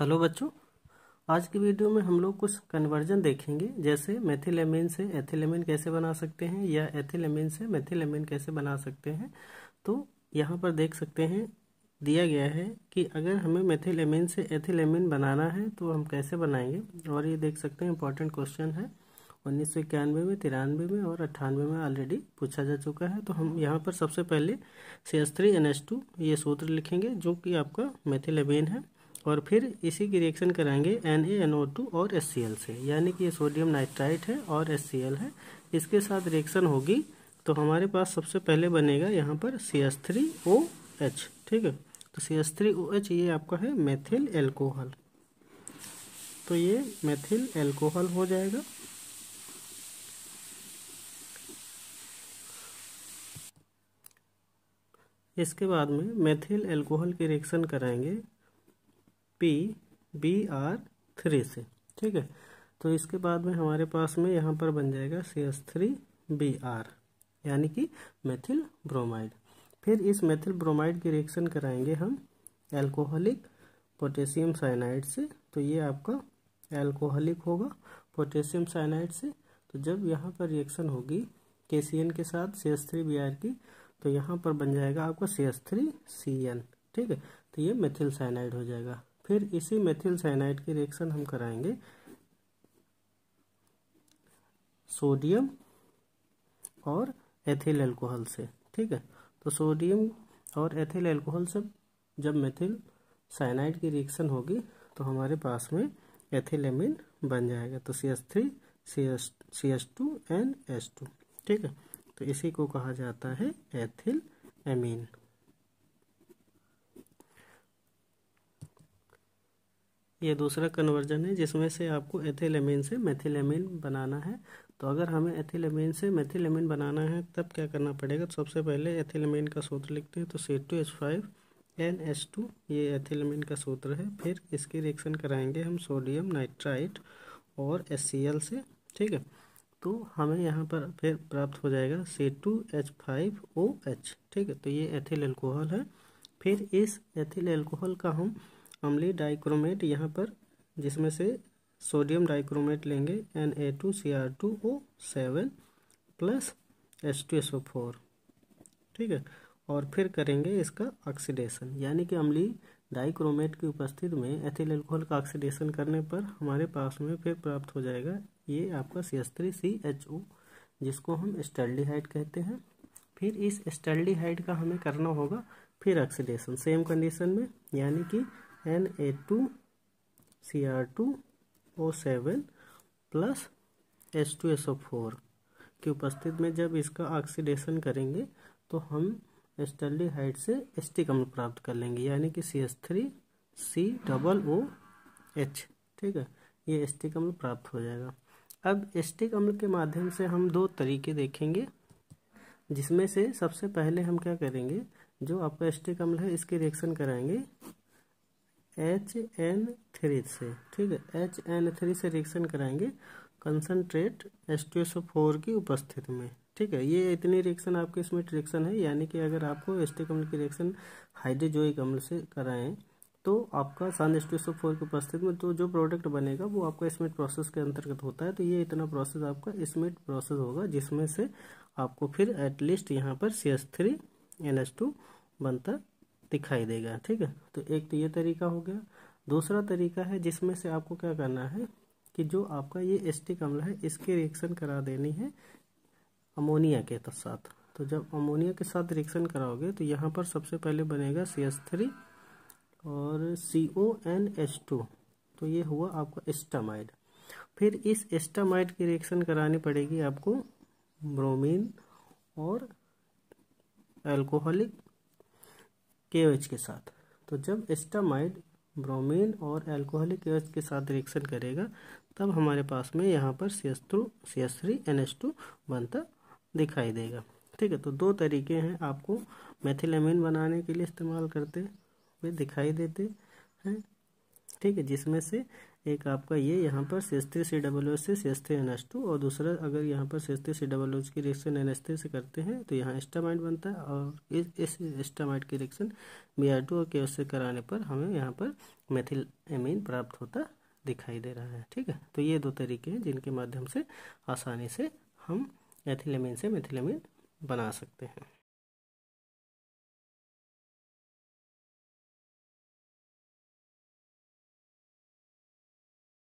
hello बच्चों आज की वीडियो में हम लोग कुछ कन्वर्जन देखेंगे जैसे मेथिलेमिन से एथिलेमिन कैसे बना सकते हैं या एथिलेमिन से मेथिलेमिन कैसे बना सकते हैं तो यहाँ पर देख सकते हैं दिया गया है कि अगर हमें मेथिलेमिन से एथिलेमिन बनाना है तो हम कैसे बनाएंगे और ये देख सकते हैं इंपॉर्टेंट क्वेश्चन है उन्नीस सौ इक्यानवे में तिरानवे में और अट्ठानवे में ऑलरेडी पूछा जा चुका है तो हम यहाँ पर सबसे पहले C S three N S two ये सूत्र लिखेंगे जो कि आपका मेथिलेमिन है और फिर इसी की रिएक्शन कराएंगे N A N O two और एस सी एल से यानी कि ये सोडियम नाइट्राइट है और एस सी एल है इसके साथ रिएक्शन होगी तो हमारे पास सबसे पहले बनेगा यहाँ पर C S three O H ठीक है तो C S three O H ये आपका है मेथिल एल्कोहल तो ये मेथिल एल्कोहल हो जाएगा इसके बाद में मेथिल एल्कोहल की रिएक्शन कराएंगे पी बी आर थ्री से ठीक है तो इसके बाद में हमारे पास में यहाँ पर बन जाएगा C S three B R यानी कि मेथिल ब्रोमाइड फिर इस मेथिल ब्रोमाइड की रिएक्शन कराएंगे हम एल्कोहलिक पोटेशियम साइनाइड से तो ये आपका एल्कोहलिक होगा पोटेशियम साइनाइड से तो जब यहाँ पर रिएक्शन होगी के सी एन के साथ C S three B R की तो यहाँ पर बन जाएगा आपका C S three C N ठीक है तो ये मेथिल साइनाइड हो जाएगा फिर इसी मेथिल साइनाइड की रिएक्शन हम कराएंगे सोडियम और एथिल एल्कोहल से ठीक है तो सोडियम और एथिल एल्कोहल से जब मेथिल साइनाइड की रिएक्शन होगी तो हमारे पास में एथिलेमिन बन जाएगा तो C S three C S C S two and S two ठीक है तो इसी को कहा जाता है एथिल एमीन ये दूसरा कन्वर्जन है जिसमें से आपको एथिलेमिन से मेथिलेमिन बनाना है तो अगर हमें एथिलेमिन से मेथिलेमिन बनाना है तब क्या करना पड़ेगा तो सबसे पहले एथिलेमिन का सूत्र लिखते हैं तो C two H five N H two ये एथिलेमिन का सूत्र है फिर इसकी रिएक्शन कराएंगे हम सोडियम नाइट्राइट और एस सी एल से ठीक है तो हमें यहाँ पर फिर प्राप्त हो जाएगा C two H five O H ठीक है तो ये एथिल एल्कोहल है फिर इस एथिल एल्कोहल का हम अम्ली डाइक्रोमेट यहाँ पर जिसमें से सोडियम डाइक्रोमेट लेंगे N A two C R two O seven plus H two S O four ठीक है और फिर करेंगे इसका ऑक्सीडेशन यानी कि अम्ली डाइक्रोमेट की उपस्थिति में एथिल एल्कोहल का ऑक्सीडेशन करने पर हमारे पास में फिर प्राप्त हो जाएगा ये आपका C S three C H O जिसको हम स्टर्लिहाइड कहते हैं फिर इस स्टर्लिहाइड का हमें करना होगा फिर ऑक्सीडेशन सेम कंडीशन में यानी कि to O seven plus H2SO4 की उपस्थित में जब इसका ऑक्सीडेशन करेंगे तो हम हाइट से एस्टिक अम्ल प्राप्त कर लेंगे यानी कि C S three C double O H ठीक है ये एस्टिक अम्ल प्राप्त हो जाएगा अब एस्टिक अम्ल के माध्यम से हम दो तरीके देखेंगे जिसमें से सबसे पहले हम क्या करेंगे जो आपका एस्टिक अम्ल है इसकी रिएक्शन कराएंगे एच एन थ्री से ठीक है एच एन थ्री से रिएक्शन कराएंगे concentrate S two S O four की उपस्थिति में ठीक है ये इतनी रिएक्शन आपके इसमें रिएक्शन है यानी कि अगर आपको एस्टिक अम्ल की रिएक्शन हाइड्रोजोइक अम्ल से कराएं तो आपका सन एस टू फोर की उपस्थिति में तो जो प्रोडक्ट बनेगा वो आपका स्मिट प्रोसेस के अंतर्गत होता है तो ये इतना प्रोसेस आपका स्मिट प्रोसेस होगा जिसमें से आपको फिर एटलीस्ट यहाँ पर C S three N S two बनता दिखाई देगा ठीक है तो एक तो ये तरीका हो गया दूसरा तरीका है जिसमें से आपको क्या करना है कि जो आपका ये एस्टिक अम्ल है इसके रिएक्शन करा देनी है अमोनिया के साथ तो जब अमोनिया के साथ रिएक्शन कराओगे तो यहाँ पर सबसे पहले बनेगा सी एस थ्री और C O N S two तो ये हुआ आपका एस्टामाइड फिर इस एस्टामाइड की रिएक्शन करानी पड़ेगी आपको ब्रोमीन और एल्कोहलिक के के साथ तो जब एस्टामाइड ब्रोमीन और एल्कोहलिक के के साथ रिएक्शन करेगा तब हमारे पास में यहाँ पर C S two C S three N H two बनता दिखाई देगा ठीक है तो दो तरीके हैं आपको मेथिलेमिन बनाने के लिए इस्तेमाल करते हुए दिखाई देते हैं ठीक है जिसमें से एक आपका ये यहाँ पर सेस थ्री सी डबल से सेस थ्री एन एस टू और दूसरा अगर यहाँ पर सेस थ्री सी डबल ओ की रिएक्शन एन एस थ्री से करते हैं तो यहाँ एस्टामाइड बनता है और इस इस एस्टामाइड की रिएक्शन बी आर टू और के से कराने पर हमें यहाँ पर मेथिल एमीन प्राप्त होता दिखाई दे रहा है ठीक है तो ये दो तरीके हैं जिनके माध्यम से आसानी से हम एथिलेमीन से मेथिलेमिन बना सकते हैं